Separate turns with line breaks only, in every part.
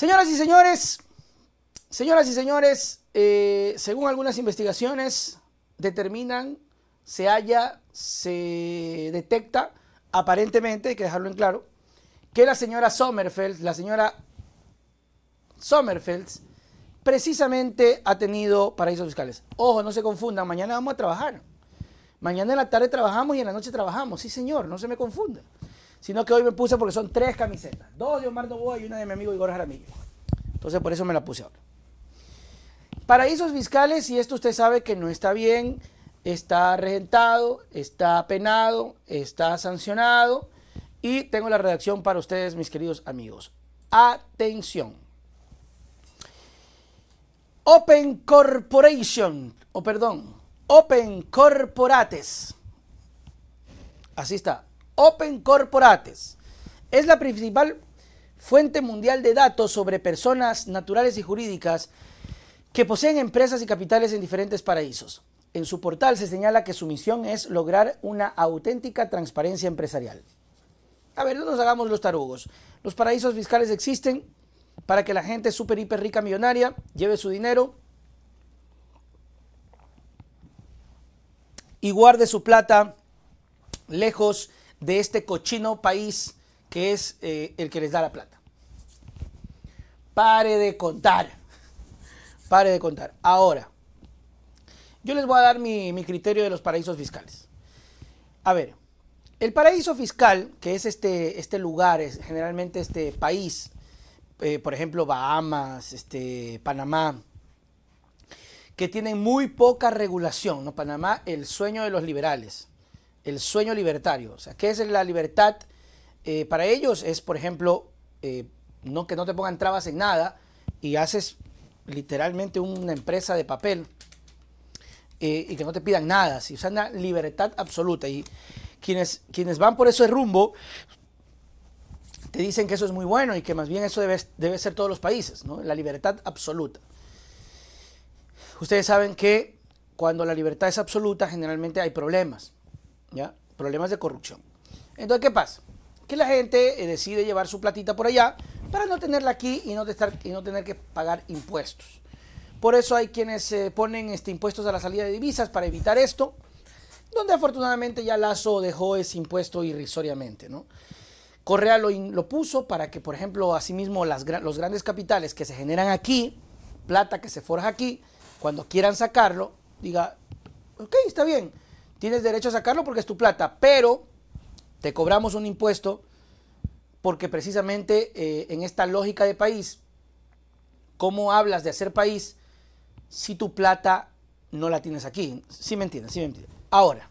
Señoras y señores, señoras y señores, eh, según algunas investigaciones determinan, se halla, se detecta, aparentemente, hay que dejarlo en claro, que la señora Sommerfeld, la señora Sommerfeld, precisamente ha tenido paraísos fiscales. Ojo, no se confundan, mañana vamos a trabajar. Mañana en la tarde trabajamos y en la noche trabajamos. Sí, señor, no se me confunda sino que hoy me puse porque son tres camisetas, dos de Omar Novoa y una de mi amigo Igor Jaramillo. Entonces por eso me la puse ahora. Paraísos fiscales, y esto usted sabe que no está bien, está regentado, está penado, está sancionado, y tengo la redacción para ustedes, mis queridos amigos. Atención. Open Corporation, o perdón, Open Corporates. Así está, Open Corporates. Es la principal fuente mundial de datos sobre personas naturales y jurídicas que poseen empresas y capitales en diferentes paraísos. En su portal se señala que su misión es lograr una auténtica transparencia empresarial. A ver, no nos hagamos los tarugos. Los paraísos fiscales existen para que la gente súper, hiper rica, millonaria, lleve su dinero y guarde su plata lejos de este cochino país que es eh, el que les da la plata. Pare de contar. Pare de contar. Ahora, yo les voy a dar mi, criterio de los paraísos fiscales. A ver, el paraíso fiscal, que es este, este lugar, es generalmente este país, eh, por ejemplo, Bahamas, este, Panamá, que tienen muy poca regulación. ¿no? Panamá, el sueño de los liberales el sueño libertario. O sea, ¿qué es la libertad? Eh, para ellos es, por ejemplo, eh, no que no te pongan trabas en nada y haces literalmente una empresa de papel eh, y que no te pidan nada. Si, usan la libertad absoluta. Y quienes, quienes van por ese rumbo te dicen que eso es muy bueno y que más bien eso debe, debe ser todos los países, ¿no? La libertad absoluta. Ustedes saben que cuando la libertad es absoluta generalmente hay problemas Problemas de corrupción. Entonces, ¿qué pasa? Que la gente eh, decide llevar su platita por allá para no tenerla aquí y no, tener que pagar impuestos. Por eso hay quienes eh, ponen este, impuestos a la salida de divisas para evitar esto, donde afortunadamente ya Lazo dejó ese impuesto irrisoriamente, ¿no? Correa lo, puso para que, por ejemplo, asimismo los grandes capitales que se generan aquí, plata que se forja aquí, cuando quieran sacarlo, diga, ok, está bien, Tienes derecho a sacarlo porque es tu plata, pero te cobramos un impuesto porque precisamente eh, en esta lógica de país, ¿cómo hablas de hacer país si tu plata no la tienes aquí? Sí me entiendes, sí me entiendes. Ahora,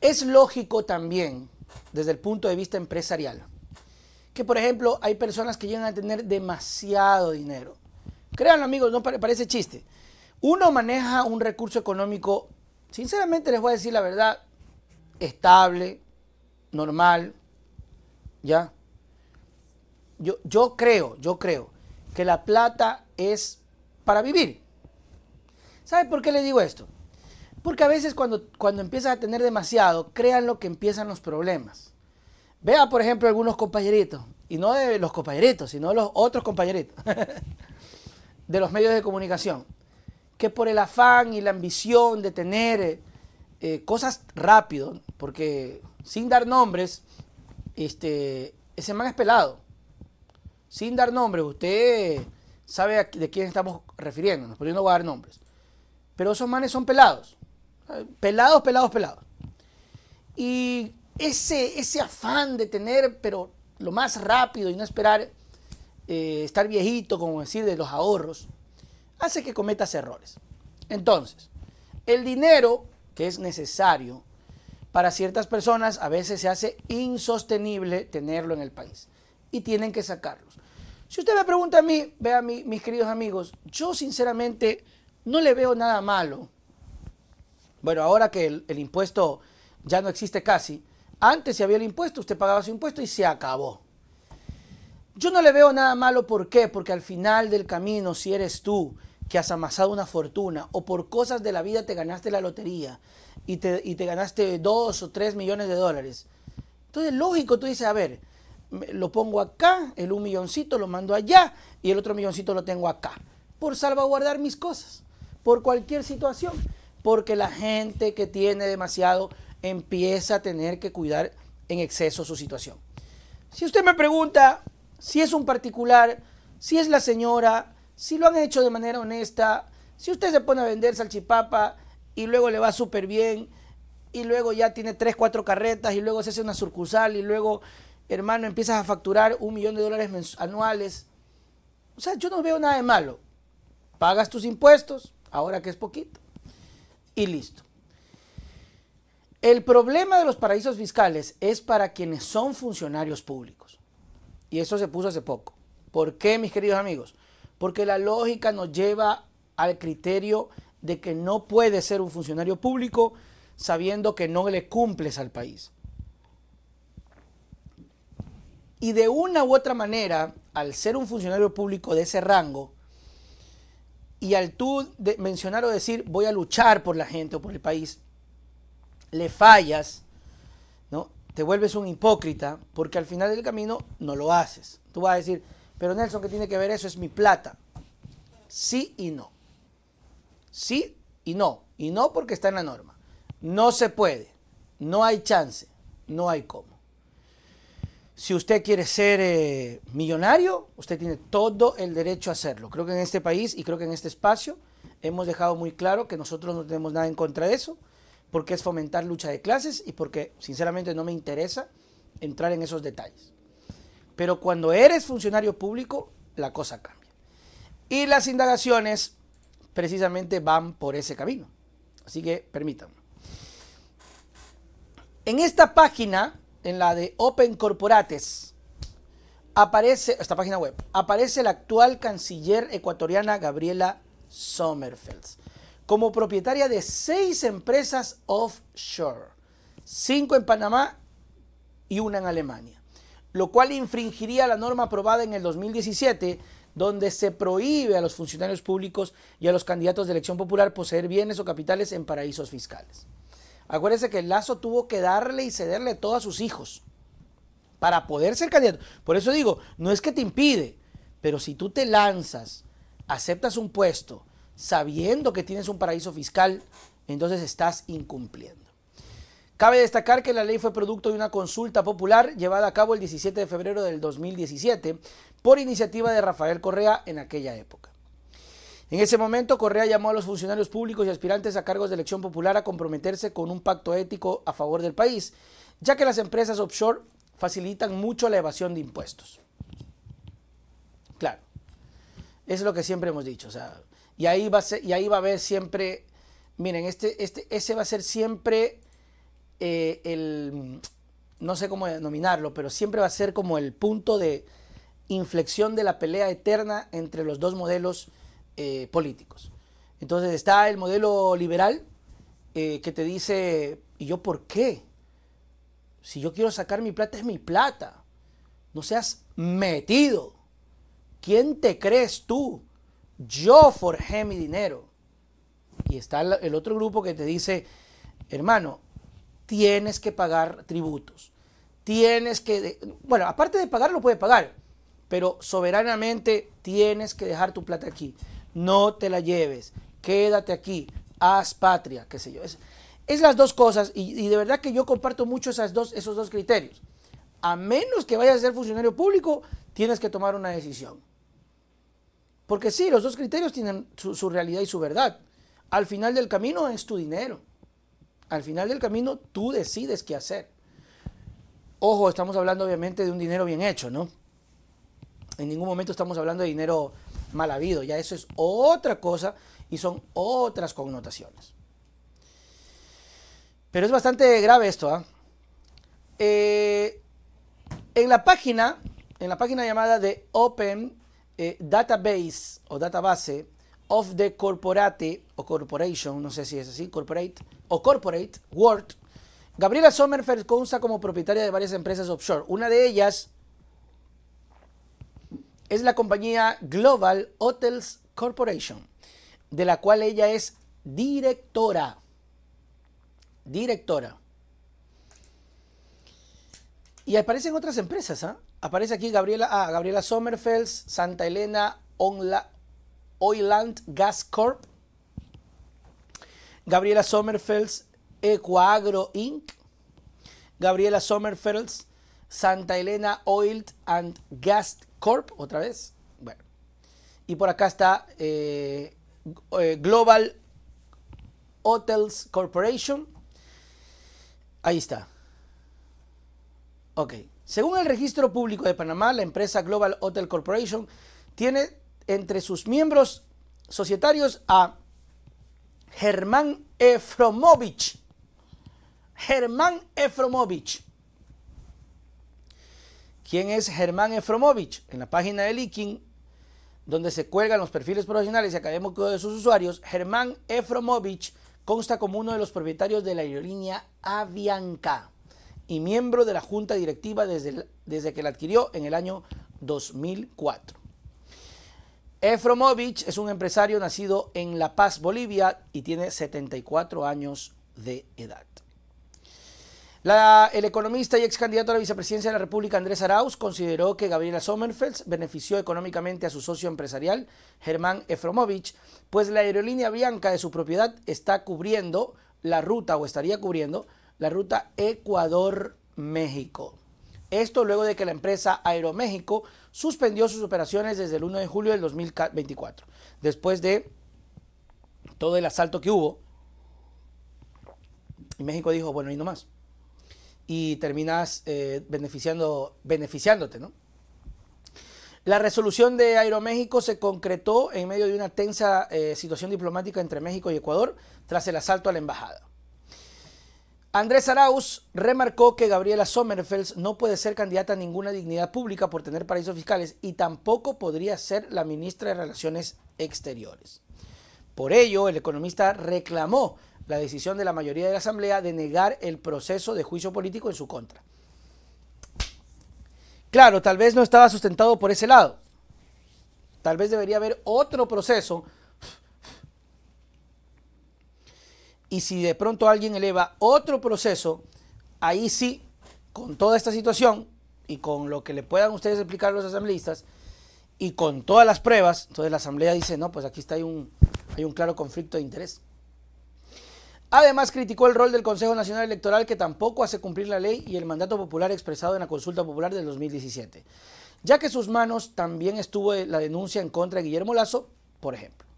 es lógico también desde el punto de vista empresarial que, por ejemplo, hay personas que llegan a tener demasiado dinero. Créanlo amigos, no parece chiste. Uno maneja un recurso económico sinceramente les voy a decir la verdad, estable, normal, ¿ya? Yo, yo creo, yo creo que la plata es para vivir. ¿Sabe por qué le digo esto? Porque a veces cuando, cuando empiezas a tener demasiado, crean lo que empiezan los problemas. Vea, por ejemplo, algunos compañeritos, y no de los compañeritos, sino de los otros compañeritos, de los medios de comunicación que por el afán y la ambición de tener eh, cosas rápido, porque sin dar nombres, este, ese man es pelado. Sin dar nombres, usted sabe de quién estamos refiriéndonos, pero yo no voy a dar nombres. Pero esos manes son pelados. Pelados, pelados, pelados. Y ese, ese afán de tener, pero lo más rápido y no esperar eh, estar viejito, como decir, de los ahorros, hace que cometas errores. Entonces, el dinero que es necesario para ciertas personas a veces se hace insostenible tenerlo en el país y tienen que sacarlos. Si usted me pregunta a mí, vea mis queridos amigos, yo sinceramente no le veo nada malo. Bueno, ahora que el, el impuesto ya no existe casi, antes si había el impuesto, usted pagaba su impuesto y se acabó. Yo no le veo nada malo, ¿por qué? Porque al final del camino, si eres tú que has amasado una fortuna o por cosas de la vida te ganaste la lotería y te, ganaste dos o tres millones de dólares. Entonces, lógico, tú dices, a ver, lo pongo acá, el un milloncito lo mando allá y el otro milloncito lo tengo acá, por salvaguardar mis cosas, por cualquier situación, porque la gente que tiene demasiado empieza a tener que cuidar en exceso su situación. Si usted me pregunta si es un particular, si es la señora, si lo han hecho de manera honesta, si usted se pone a vender salchipapa y luego le va súper bien, y luego ya tiene tres, cuatro carretas, y luego se hace una sucursal, y luego, hermano, empiezas a facturar un millón de dólares anuales. O sea, yo no veo nada de malo. Pagas tus impuestos, ahora que es poquito, y listo. El problema de los paraísos fiscales es para quienes son funcionarios públicos. Y eso se puso hace poco. ¿Por qué, mis queridos amigos? porque la lógica nos lleva al criterio de que no puede ser un funcionario público sabiendo que no le cumples al país. Y de una u otra manera, al ser un funcionario público de ese rango, y al tú de mencionar o decir voy a luchar por la gente o por el país, le fallas, ¿no? Te vuelves un hipócrita porque al final del camino no lo haces. Tú vas a decir, pero Nelson, ¿qué tiene que ver eso? Es mi plata. Sí y no. Sí y no. Y no porque está en la norma. No se puede. No hay chance. No hay cómo. Si usted quiere ser eh, millonario, usted tiene todo el derecho a hacerlo. Creo que en este país y creo que en este espacio hemos dejado muy claro que nosotros no tenemos nada en contra de eso, porque es fomentar lucha de clases y porque sinceramente no me interesa entrar en esos detalles. Pero cuando eres funcionario público, la cosa cambia. Y las indagaciones precisamente van por ese camino. Así que permítanme. En esta página, en la de Open Corporates, aparece, esta página web, aparece la actual canciller ecuatoriana Gabriela Sommerfeld como propietaria de seis empresas offshore, cinco en Panamá y una en Alemania lo cual infringiría la norma aprobada en el 2017 donde se prohíbe a los funcionarios públicos y a los candidatos de elección popular poseer bienes o capitales en paraísos fiscales. Acuérdense que el Lazo tuvo que darle y cederle todo a sus hijos para poder ser candidato. Por eso digo, no es que te impide, pero si tú te lanzas, aceptas un puesto sabiendo que tienes un paraíso fiscal, entonces estás incumpliendo. Cabe destacar que la ley fue producto de una consulta popular llevada a cabo el 17 de febrero del 2017 por iniciativa de Rafael Correa en aquella época. En ese momento, Correa llamó a los funcionarios públicos y aspirantes a cargos de elección popular a comprometerse con un pacto ético a favor del país, ya que las empresas offshore facilitan mucho la evasión de impuestos. Claro, es lo que siempre hemos dicho. y, ahí va a y ahí va a haber siempre, miren, este, este, ese va a ser siempre eh, el, mm, no sé cómo denominarlo, pero siempre va a ser como el punto de inflexión de la pelea eterna entre los dos modelos eh, políticos. Entonces está el modelo liberal eh, que te dice, ¿y yo por qué? Si yo quiero sacar mi plata es mi plata. No seas metido. ¿Quién te crees tú? Yo forjé mi dinero. Y está el otro grupo que te dice, hermano, tienes que pagar tributos. Tienes que, bueno, aparte de pagar, lo puede pagar, pero soberanamente tienes que dejar tu plata aquí. No te la lleves, quédate aquí, haz patria, qué sé yo. Es, es las dos cosas y, de verdad que yo comparto mucho esas dos, esos dos criterios. A menos que vayas a ser funcionario público, tienes que tomar una decisión. Porque sí, los dos criterios tienen su realidad y su verdad. Al final del camino es tu dinero. Al final del camino tú decides qué hacer. Ojo, estamos hablando obviamente de un dinero bien hecho, ¿no? En ningún momento estamos hablando de dinero mal habido, ya eso es otra cosa y son otras connotaciones. Pero es bastante grave esto, ¿ah? Eh, en la página, en la página llamada de Open eh, Database o Database of the Corporate o Corporation, no sé si es así, Corporate o corporate, World, Gabriela Sommerfeld consta como propietaria de varias empresas offshore. Una de ellas es la compañía Global Hotels Corporation, de la cual ella es directora. Directora. Y aparecen otras empresas, ¿ah? Aparece aquí Gabriela, ah, Gabriela Sommerfeld, Santa Elena Oiland Gas Corp, Gabriela Sommerfelds, Ecoagro Inc., Gabriela Sommerfelds, Santa Elena Oil and Gas Corp, otra vez. Bueno. Y por acá está eh, eh, Global Hotels Corporation. Ahí está. Ok. Según el registro público de Panamá, la empresa Global Hotel Corporation tiene entre sus miembros societarios a Germán Efromovich. Germán Efromovich. ¿Quién es Germán Efromovich? En la página de Likin, donde se cuelgan los perfiles profesionales y académicos de sus usuarios, Germán Efromovich consta como uno de los propietarios de la aerolínea Avianca y miembro de la junta directiva desde, desde que la adquirió en el año 2004. Efromovich es un empresario nacido en La Paz, Bolivia, y tiene 74 años de edad. el economista y ex candidato a la vicepresidencia de la República, Andrés Arauz, consideró que Gabriela Sommerfeld benefició económicamente a su socio empresarial, Germán Efromovich, pues la aerolínea Bianca de su propiedad está cubriendo la ruta o estaría cubriendo la ruta Ecuador-México. Esto luego de que la empresa Aeroméxico suspendió sus operaciones desde el 1 de julio del 2024, después de todo el asalto que hubo. México dijo, bueno, y no más. Y terminas eh, beneficiando, beneficiándote, ¿no? La resolución de Aeroméxico se concretó en medio de una tensa eh, situación diplomática entre México y Ecuador tras el asalto a la embajada. Andrés Arauz remarcó que Gabriela Sommerfeld no puede ser candidata a ninguna dignidad pública por tener paraísos fiscales y tampoco podría ser la ministra de Relaciones Exteriores. Por ello, el economista reclamó la decisión de la mayoría de la Asamblea de negar el proceso de juicio político en su contra. Claro, tal vez no estaba sustentado por ese lado. Tal vez debería haber otro proceso Y si de pronto alguien eleva otro proceso, ahí sí, con toda esta situación y con lo que le puedan ustedes explicar a los asambleístas y con todas las pruebas, entonces la asamblea dice, no, pues aquí está hay un, un claro conflicto de interés. Además, criticó el rol del Consejo Nacional Electoral que tampoco hace cumplir la ley y el mandato popular expresado en la consulta popular del 2017, ya que sus manos también estuvo la denuncia en contra de Guillermo Lazo, por ejemplo.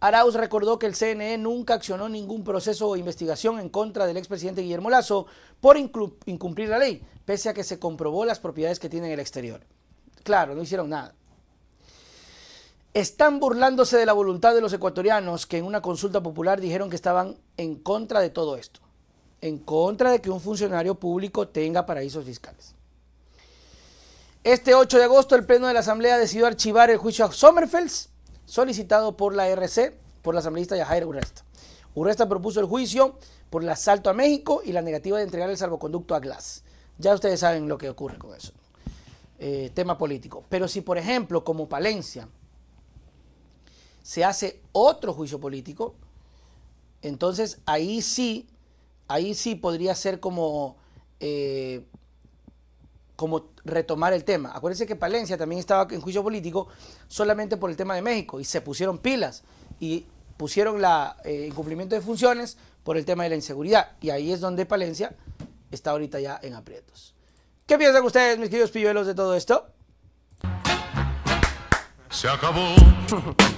Arauz recordó que el CNE nunca accionó ningún proceso o investigación en contra del expresidente Guillermo Lazo por incumplir la ley, pese a que se comprobó las propiedades que tiene en el exterior. Claro, no hicieron nada. Están burlándose de la voluntad de los ecuatorianos que en una consulta popular dijeron que estaban en contra de todo esto, en contra de que un funcionario público tenga paraísos fiscales. Este 8 de agosto el Pleno de la Asamblea decidió archivar el juicio a Sommerfels solicitado por la RC, por la asambleísta Yajaira Urresta. Urresta propuso el juicio por el asalto a México y la negativa de entregar el salvoconducto a Glass. Ya ustedes saben lo que ocurre con eso. Eh, tema político. Pero si, por ejemplo, como Palencia, se hace otro juicio político, entonces ahí sí, ahí sí podría ser como eh, como retomar el tema. Acuérdense que Palencia también estaba en juicio político solamente por el tema de México y se pusieron pilas y pusieron la eh, incumplimiento de funciones por el tema de la inseguridad y ahí es donde Palencia está ahorita ya en aprietos. ¿Qué piensan ustedes, mis queridos pilluelos, de todo esto? Se acabó.